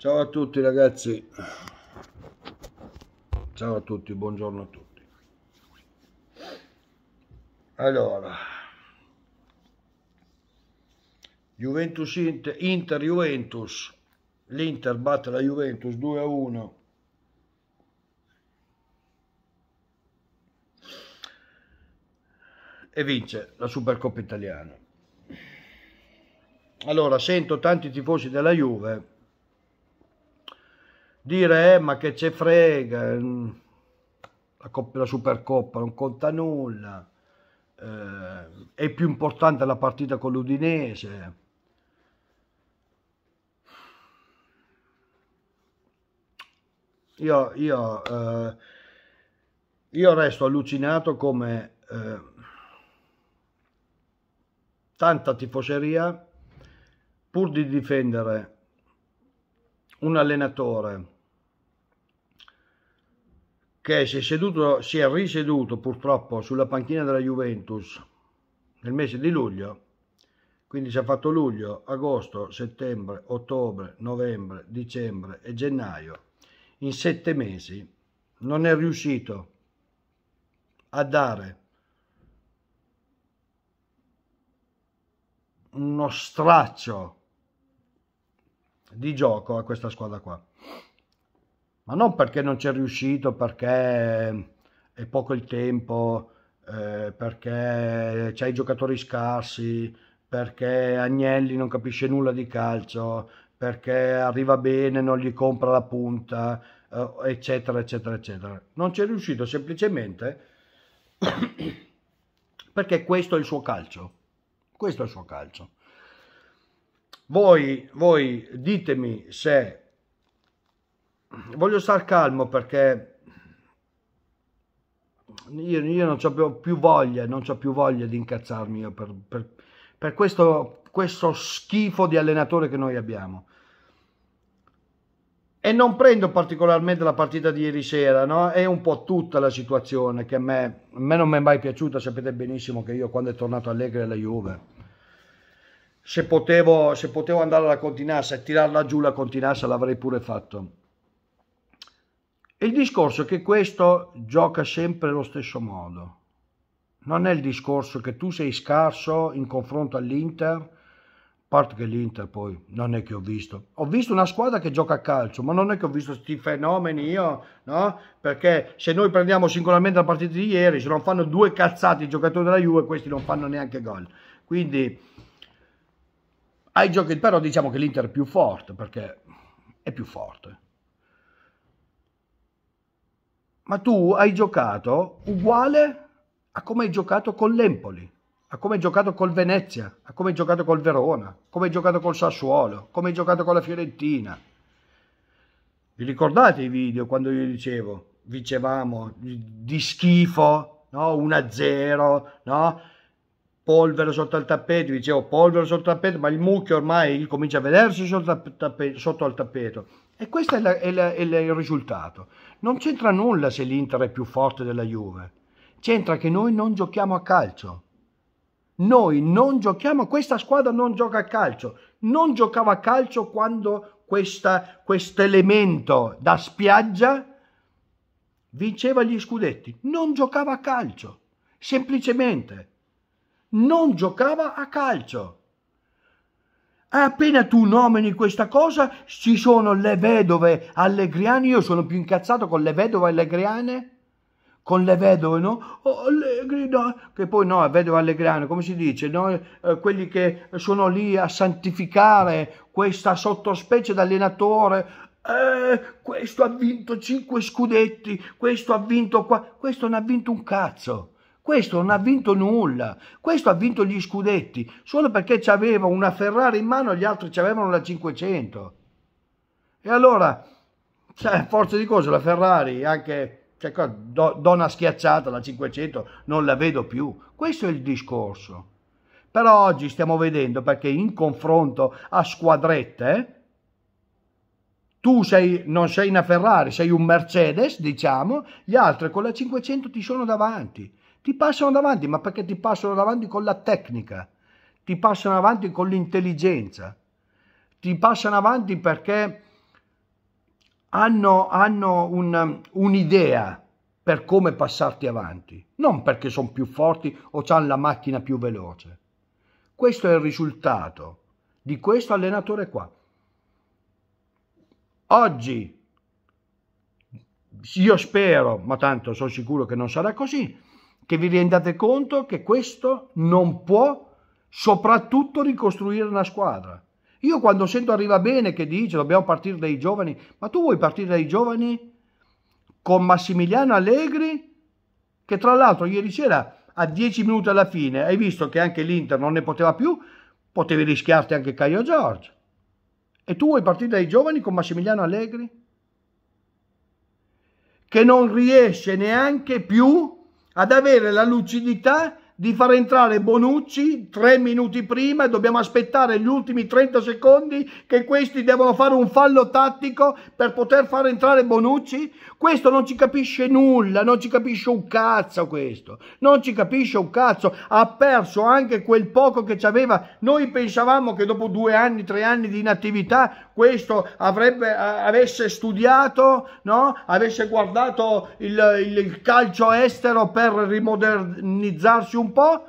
Ciao a tutti ragazzi. Ciao a tutti, buongiorno a tutti. Allora, Juventus Inter, Inter Juventus, l'Inter batte la Juventus 2 a 1. E vince la Supercoppa italiana. Allora, sento tanti tifosi della Juve dire eh, ma che ce frega mm, la, Coppa, la Supercoppa non conta nulla eh, è più importante la partita con l'Udinese io, io, eh, io resto allucinato come eh, tanta tifoseria pur di difendere un allenatore che si è, seduto, si è riseduto purtroppo sulla panchina della Juventus nel mese di luglio, quindi ci ha fatto luglio, agosto, settembre, ottobre, novembre, dicembre e gennaio, in sette mesi non è riuscito a dare uno straccio di gioco a questa squadra qua. Ma non perché non ci è riuscito, perché è poco il tempo, eh, perché c'è i giocatori scarsi, perché Agnelli non capisce nulla di calcio, perché arriva bene, non gli compra la punta, eh, eccetera, eccetera, eccetera. Non ci è riuscito semplicemente perché questo è il suo calcio. Questo è il suo calcio voi, voi ditemi se... Voglio star calmo perché io, io non ho più voglia, non ho più voglia di incazzarmi io per, per, per questo, questo schifo di allenatore che noi abbiamo e non prendo particolarmente la partita di ieri sera, no? è un po' tutta la situazione che a me, a me non mi è mai piaciuta, sapete benissimo che io quando è tornato Allegri alla Juve se potevo, se potevo andare alla continassa e tirarla giù la continassa l'avrei pure fatto. Il discorso è che questo gioca sempre lo stesso modo. Non è il discorso che tu sei scarso in confronto all'Inter, a parte che l'Inter poi non è che ho visto. Ho visto una squadra che gioca a calcio, ma non è che ho visto questi fenomeni io, no? Perché se noi prendiamo singolarmente la partita di ieri, se non fanno due cazzate i giocatori della Juve, questi non fanno neanche gol. Quindi ai giochi, però diciamo che l'Inter è più forte perché è più forte. Ma tu hai giocato uguale a come hai giocato con l'Empoli, a come hai giocato col Venezia, a come hai giocato col Verona, a come hai giocato col Sassuolo, a come hai giocato con la Fiorentina. Vi ricordate i video quando io dicevo, dicevamo di schifo, no? 1-0, no? polvere sotto al tappeto, dicevo polvere sotto al tappeto, ma il mucchio ormai comincia a vedersi sotto al tappeto. Sotto al tappeto. E questo è, la, è, la, è, il risultato. Non c'entra nulla se l'Inter è più forte della Juve. C'entra che noi non giochiamo a calcio. Noi non giochiamo, questa squadra non gioca a calcio. Non giocava a calcio quando questo elemento da spiaggia vinceva gli scudetti. Non giocava a calcio, semplicemente non giocava a calcio. Appena tu nomini questa cosa, ci sono le vedove allegriane, io sono più incazzato con le vedove allegriane, con le vedove, no? Oh, allegri, no? Che poi no, vedove allegriane, come si dice, no? Eh, quelli che sono lì a santificare questa sottospecie d'allenatore, eh, questo ha vinto cinque scudetti, questo ha vinto qua, questo non ha vinto un cazzo. Questo non ha vinto nulla, questo ha vinto gli scudetti solo perché c'aveva una Ferrari in mano e gli altri avevano la 500. E allora, cioè, forza di cose, la Ferrari, anche cioè, do, donna schiacciata, la 500, non la vedo più. Questo è il discorso. Però oggi stiamo vedendo perché in confronto a squadrette, tu sei, non sei una Ferrari, sei un Mercedes, diciamo, gli altri con la 500 ti sono davanti ti passano davanti, ma perché ti passano davanti con la tecnica, ti passano avanti con l'intelligenza, ti passano avanti perché hanno, hanno un, un'idea per come passarti avanti, non perché sono più forti o hanno la macchina più veloce. Questo è il risultato di questo allenatore qua. Oggi io spero, ma tanto sono sicuro che non sarà così, che vi rendate conto che questo non può soprattutto ricostruire una squadra. Io quando sento arriva bene che dice dobbiamo partire dai giovani, ma tu vuoi partire dai giovani con Massimiliano Allegri, che tra l'altro ieri sera a 10 minuti alla fine hai visto che anche l'Inter non ne poteva più, potevi rischiarti anche Caio Giorgio. E tu vuoi partire dai giovani con Massimiliano Allegri? Che non riesce neanche più ad avere la lucidità di far entrare Bonucci tre minuti prima e dobbiamo aspettare gli ultimi 30 secondi che questi devono fare un fallo tattico per poter far entrare Bonucci? Questo non ci capisce nulla, non ci capisce un cazzo questo, non ci capisce un cazzo, ha perso anche quel poco che ci aveva. Noi pensavamo che dopo due anni, tre anni di inattività, questo avrebbe, avesse studiato, no? avesse guardato il, il, il calcio estero per rimodernizzarsi un po'.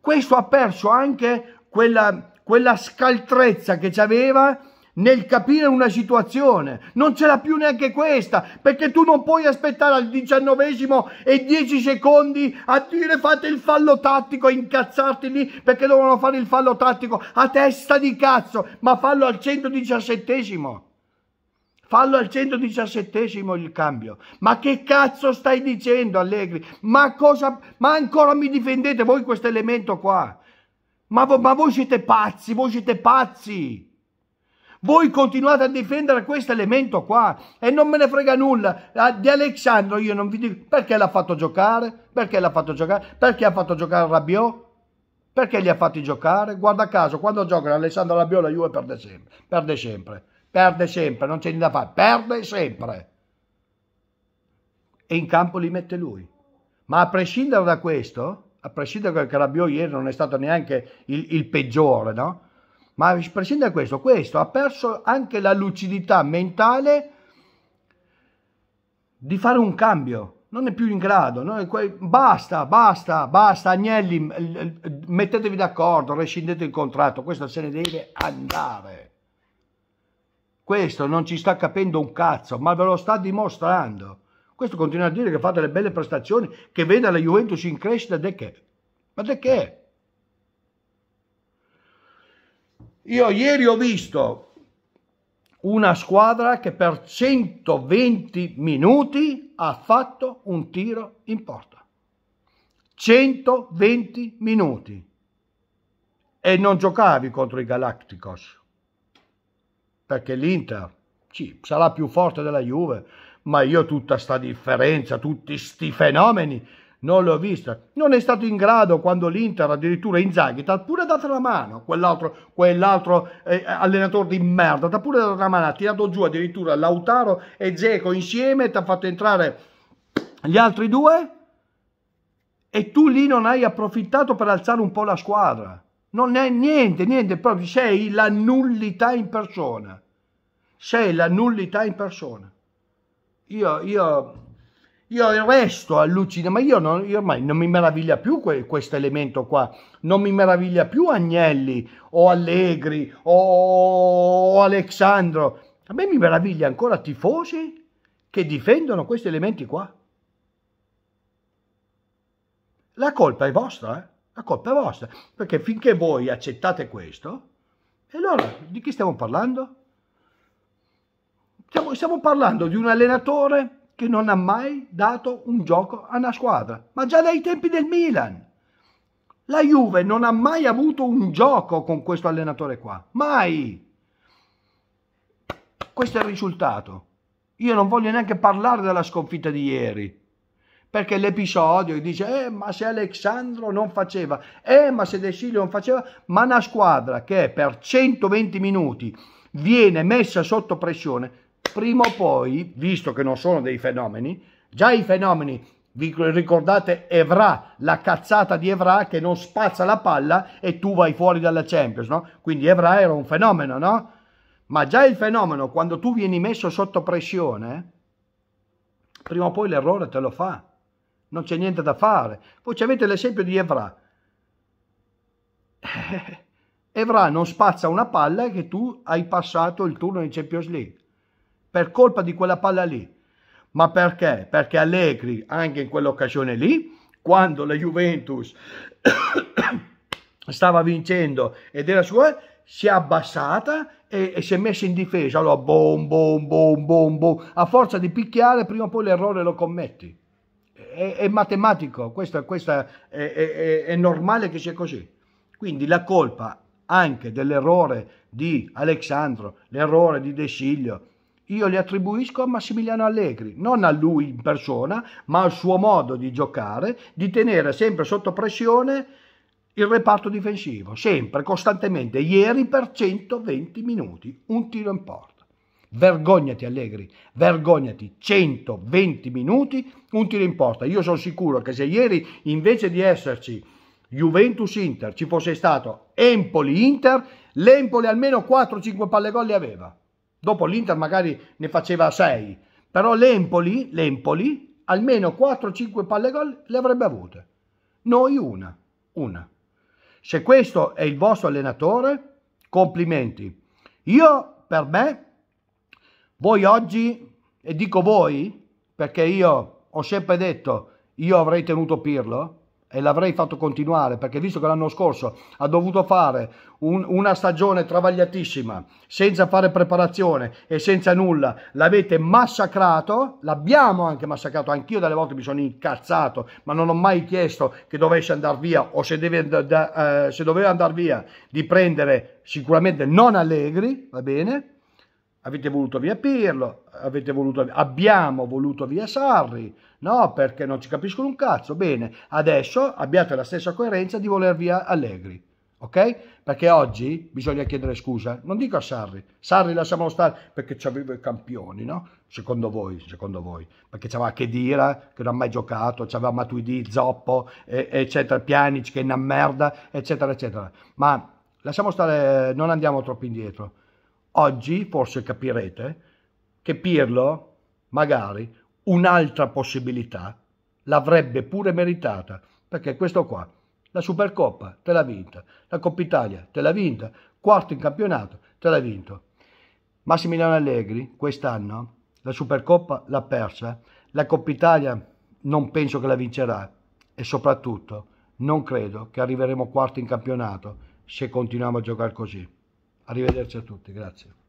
Questo ha perso anche quella, quella scaltrezza che ci aveva nel capire una situazione. Non ce l'ha più neanche questa, perché tu non puoi aspettare al diciannovesimo e dieci secondi a dire fate il fallo tattico, incazzarti lì perché dovevano fare il fallo tattico a testa di cazzo, ma fallo al 117esimo. Fallo al 117esimo il cambio. Ma che cazzo stai dicendo Allegri? Ma cosa ma ancora mi difendete voi questo elemento qua? Ma, ma voi siete pazzi, voi siete pazzi. Voi continuate a difendere questo elemento qua e non me ne frega nulla. Ah, di Alexandro io non vi dico perché l'ha fatto giocare, perché l'ha fatto giocare, perché ha fatto giocare Rabiot, perché li ha fatti giocare. Guarda caso, quando gioca Alessandro Rabiot la Juve perde sempre, perde sempre, perde sempre, non c'è niente da fare, perde sempre. E in campo li mette lui. Ma a prescindere da questo, a prescindere che Rabiot ieri non è stato neanche il, il peggiore, no? Ma a prescindere da questo, questo ha perso anche la lucidità mentale di fare un cambio. Non è più in grado. È... Basta, basta, basta, Agnelli, mettetevi d'accordo, rescindete il contratto. Questo se ne deve andare. Questo non ci sta capendo un cazzo, ma ve lo sta dimostrando. Questo continua a dire che fa delle belle prestazioni, che vede la Juventus in crescita, de che? Ma de che? Io ieri ho visto una squadra che per 120 minuti ha fatto un tiro in porta. 120 minuti. E non giocavi contro i Galacticos. Perché l'Inter sì, sarà più forte della Juve, ma io tutta sta differenza, tutti sti fenomeni non l'ho vista. Non è stato in grado quando l'Inter, addirittura Inzaghi, ti ha pure dato la mano, quell'altro, quell'altro eh, allenatore di merda, ti ha pure dato la mano, ha tirato giù addirittura Lautaro e Zeco insieme, ti ha fatto entrare gli altri due e tu lì non hai approfittato per alzare un po' la squadra. Non è niente, niente, proprio sei la nullità in persona. Sei la nullità in persona. Io, io io resto allucinato, ma io, non, io ormai non mi meraviglia più que, questo elemento qua, non mi meraviglia più Agnelli o Allegri o Alexandro, a me mi meraviglia ancora tifosi che difendono questi elementi qua. La colpa è vostra, eh? la colpa è vostra, perché finché voi accettate questo, e allora di chi stiamo parlando? Stiamo, stiamo parlando di un allenatore che non ha mai dato un gioco a una squadra, ma già dai tempi del Milan. La Juve non ha mai avuto un gioco con questo allenatore qua, mai. Questo è il risultato. Io non voglio neanche parlare della sconfitta di ieri, perché l'episodio dice, eh, ma se Alexandro non faceva, eh, ma se De Silio non faceva, ma una squadra che per 120 minuti viene messa sotto pressione prima o poi, visto che non sono dei fenomeni, già i fenomeni, vi ricordate Evra, la cazzata di Evra che non spazza la palla e tu vai fuori dalla Champions, no? Quindi Evra era un fenomeno, no? Ma già il fenomeno, quando tu vieni messo sotto pressione, prima o poi l'errore te lo fa. Non c'è niente da fare. Poi avete l'esempio di Evra. Evra non spazza una palla che tu hai passato il turno in Champions League per colpa di quella palla lì. Ma perché? Perché Allegri, anche in quell'occasione lì, quando la Juventus stava vincendo ed era sua, si è abbassata e, e, si è messa in difesa. Allora, boom, boom, boom, boom, boom. A forza di picchiare, prima o poi l'errore lo commetti. È, è matematico, questo questa è, è, è normale che sia così. Quindi la colpa anche dell'errore di Alexandro, l'errore di De Sciglio, io li attribuisco a Massimiliano Allegri, non a lui in persona, ma al suo modo di giocare, di tenere sempre sotto pressione il reparto difensivo, sempre, costantemente, ieri per 120 minuti, un tiro in porta. Vergognati Allegri, vergognati, 120 minuti, un tiro in porta. Io sono sicuro che se ieri invece di esserci Juventus-Inter ci fosse stato Empoli-Inter, l'Empoli almeno 4-5 palle gol le aveva. Dopo l'Inter magari ne faceva 6, però l'Empoli, l'Empoli almeno 4-5 palle gol le avrebbe avute. Noi una, una. Se questo è il vostro allenatore, complimenti. Io, per me, voi oggi, e dico voi, perché io ho sempre detto, io avrei tenuto Pirlo, e l'avrei fatto continuare perché visto che l'anno scorso ha dovuto fare un, una stagione travagliatissima senza fare preparazione e senza nulla l'avete massacrato l'abbiamo anche massacrato anch'io dalle volte mi sono incazzato ma non ho mai chiesto che dovesse andare via o se, deve, da, eh, se doveva andare via di prendere sicuramente non Allegri va bene avete voluto via Pirlo, voluto, abbiamo voluto via Sarri, no perché non ci capiscono un cazzo, bene, adesso abbiate la stessa coerenza di voler via Allegri, ok? Perché oggi bisogna chiedere scusa, non dico a Sarri, Sarri lasciamolo stare perché c'aveva i campioni, no? Secondo voi, secondo voi, perché c'aveva Chedira che non ha mai giocato, c'aveva Matuidi, Zoppo, eccetera, Pianic che è una merda, eccetera, eccetera, ma lasciamo stare, non andiamo troppo indietro Oggi forse capirete che Pirlo, magari, un'altra possibilità l'avrebbe pure meritata, perché questo qua, la Supercoppa te l'ha vinta, la Coppa Italia te l'ha vinta, quarto in campionato te l'ha vinto. Massimiliano Allegri quest'anno la Supercoppa l'ha persa, la Coppa Italia non penso che la vincerà e soprattutto non credo che arriveremo quarto in campionato se continuiamo a giocare così. Arrivederci a tutti, grazie.